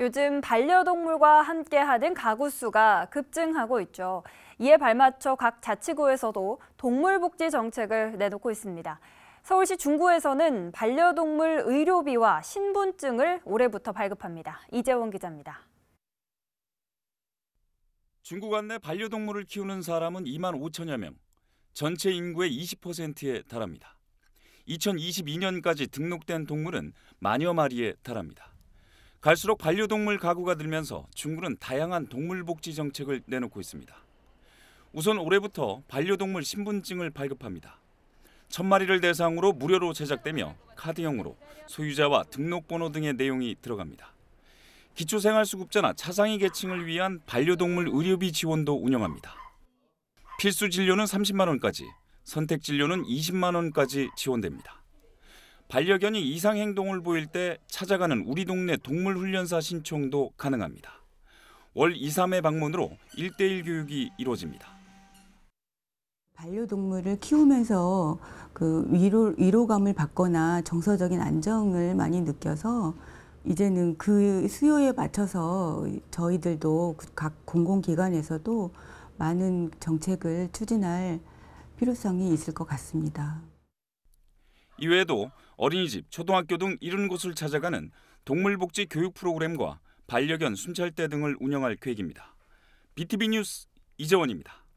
요즘 반려동물과 함께하는 가구 수가 급증하고 있죠. 이에 발맞춰 각 자치구에서도 동물복지 정책을 내놓고 있습니다. 서울시 중구에서는 반려동물 의료비와 신분증을 올해부터 발급합니다. 이재원 기자입니다. 중구간 내 반려동물을 키우는 사람은 2만 5천여 명, 전체 인구의 20%에 달합니다. 2022년까지 등록된 동물은 만여 마리에 달합니다. 갈수록 반려동물 가구가 늘면서 중국은 다양한 동물복지 정책을 내놓고 있습니다. 우선 올해부터 반려동물 신분증을 발급합니다. 천 마리를 대상으로 무료로 제작되며 카드형으로 소유자와 등록번호 등의 내용이 들어갑니다. 기초생활수급자나 차상위 계층을 위한 반려동물 의료비 지원도 운영합니다. 필수 진료는 30만 원까지, 선택 진료는 20만 원까지 지원됩니다. 반려견이 이상 행동을 보일 때 찾아가는 우리 동네 동물 훈련사 신청도 가능합니다. 월 2, 3회 방문으로 1대1 교육이 이루어집니다. 반려동물을 키우면서 그 위로, 위로감을 받거나 정서적인 안정을 많이 느껴서 이제는 그 수요에 맞춰서 저희들도 그 각 공공기관에서도 많은 정책을 추진할 필요성이 있을 것 같습니다. 이외에도 어린이집, 초등학교 등이런 곳을 찾아가는 동물복지 교육 프로그램과 반려견 순찰대 등을 운영할 계획입니다. BTV 뉴스 이재원입니다.